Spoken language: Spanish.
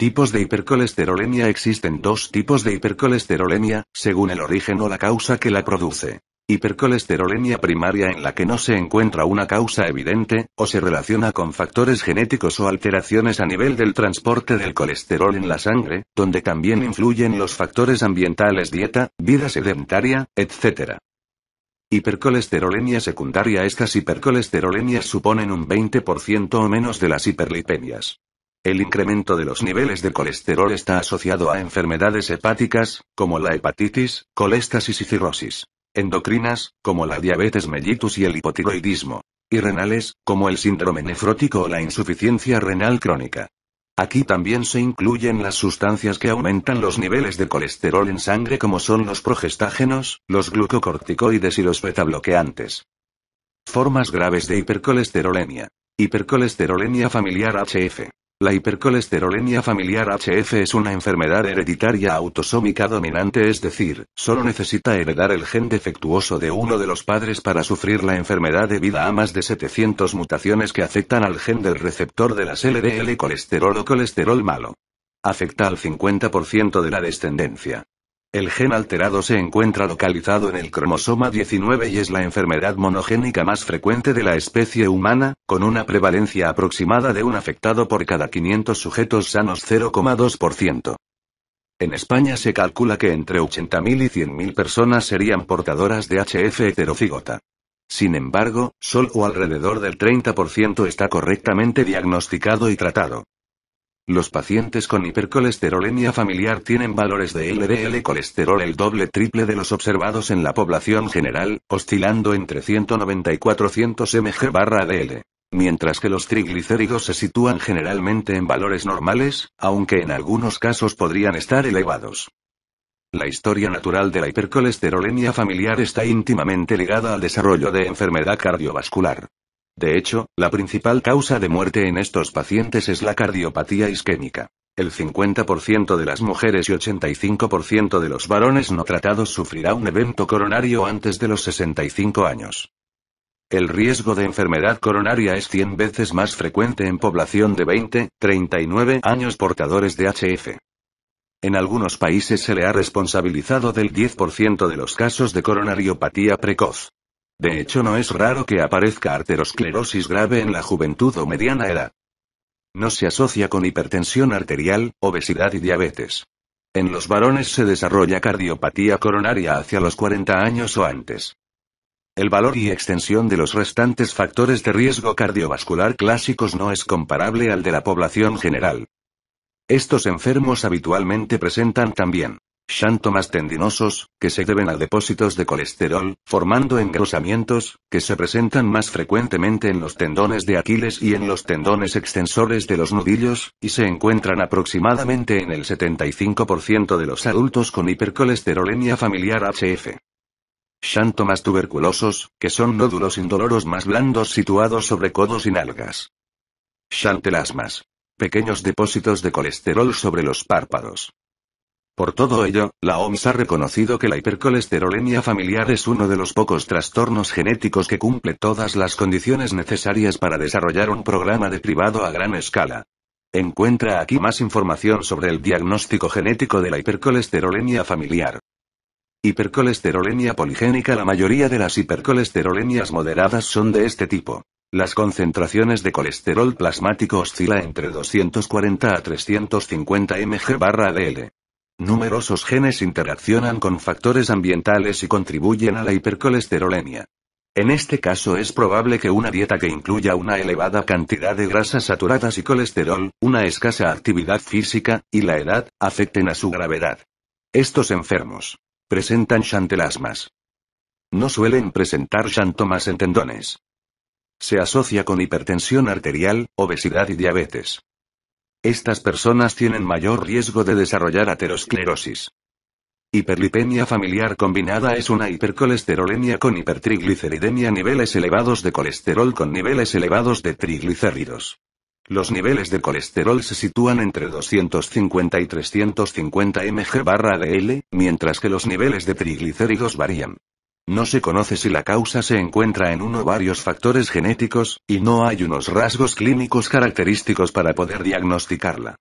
Tipos de hipercolesterolemia Existen dos tipos de hipercolesterolemia, según el origen o la causa que la produce. Hipercolesterolemia primaria en la que no se encuentra una causa evidente, o se relaciona con factores genéticos o alteraciones a nivel del transporte del colesterol en la sangre, donde también influyen los factores ambientales dieta, vida sedentaria, etc. Hipercolesterolemia secundaria Estas hipercolesterolemias suponen un 20% o menos de las hiperlipemias. El incremento de los niveles de colesterol está asociado a enfermedades hepáticas, como la hepatitis, colestasis y cirrosis. Endocrinas, como la diabetes mellitus y el hipotiroidismo. Y renales, como el síndrome nefrótico o la insuficiencia renal crónica. Aquí también se incluyen las sustancias que aumentan los niveles de colesterol en sangre como son los progestágenos, los glucocorticoides y los betabloqueantes. Formas graves de hipercolesterolemia. Hipercolesterolemia familiar HF. La hipercolesterolemia familiar HF es una enfermedad hereditaria autosómica dominante, es decir, solo necesita heredar el gen defectuoso de uno de los padres para sufrir la enfermedad debida a más de 700 mutaciones que afectan al gen del receptor de las LDL colesterol o colesterol malo. Afecta al 50% de la descendencia. El gen alterado se encuentra localizado en el cromosoma 19 y es la enfermedad monogénica más frecuente de la especie humana, con una prevalencia aproximada de un afectado por cada 500 sujetos sanos 0,2%. En España se calcula que entre 80.000 y 100.000 personas serían portadoras de HF heterocigota. Sin embargo, solo alrededor del 30% está correctamente diagnosticado y tratado. Los pacientes con hipercolesterolemia familiar tienen valores de LDL colesterol el doble triple de los observados en la población general, oscilando entre 190 y 400 mg barra Mientras que los triglicéridos se sitúan generalmente en valores normales, aunque en algunos casos podrían estar elevados. La historia natural de la hipercolesterolemia familiar está íntimamente ligada al desarrollo de enfermedad cardiovascular. De hecho, la principal causa de muerte en estos pacientes es la cardiopatía isquémica. El 50% de las mujeres y 85% de los varones no tratados sufrirá un evento coronario antes de los 65 años. El riesgo de enfermedad coronaria es 100 veces más frecuente en población de 20, 39 años portadores de HF. En algunos países se le ha responsabilizado del 10% de los casos de coronariopatía precoz. De hecho, no es raro que aparezca arteriosclerosis grave en la juventud o mediana edad. No se asocia con hipertensión arterial, obesidad y diabetes. En los varones se desarrolla cardiopatía coronaria hacia los 40 años o antes. El valor y extensión de los restantes factores de riesgo cardiovascular clásicos no es comparable al de la población general. Estos enfermos habitualmente presentan también xantomas tendinosos, que se deben a depósitos de colesterol, formando engrosamientos, que se presentan más frecuentemente en los tendones de Aquiles y en los tendones extensores de los nudillos, y se encuentran aproximadamente en el 75% de los adultos con hipercolesterolemia familiar HF. Xantomas tuberculosos, que son nódulos indoloros más blandos situados sobre codos y nalgas. Xantelasmas. Pequeños depósitos de colesterol sobre los párpados. Por todo ello, la OMS ha reconocido que la hipercolesterolemia familiar es uno de los pocos trastornos genéticos que cumple todas las condiciones necesarias para desarrollar un programa de privado a gran escala. Encuentra aquí más información sobre el diagnóstico genético de la hipercolesterolemia familiar. Hipercolesterolemia poligénica La mayoría de las hipercolesterolemias moderadas son de este tipo. Las concentraciones de colesterol plasmático oscila entre 240 a 350 mg/dl. barra Numerosos genes interaccionan con factores ambientales y contribuyen a la hipercolesterolemia. En este caso es probable que una dieta que incluya una elevada cantidad de grasas saturadas y colesterol, una escasa actividad física, y la edad, afecten a su gravedad. Estos enfermos presentan chantelasmas. No suelen presentar xantomas en tendones. Se asocia con hipertensión arterial, obesidad y diabetes. Estas personas tienen mayor riesgo de desarrollar aterosclerosis. Hiperlipemia familiar combinada es una hipercolesterolemia con hipertrigliceridemia, niveles elevados de colesterol con niveles elevados de triglicéridos. Los niveles de colesterol se sitúan entre 250 y 350 mg barra DL, mientras que los niveles de triglicéridos varían. No se conoce si la causa se encuentra en uno o varios factores genéticos, y no hay unos rasgos clínicos característicos para poder diagnosticarla.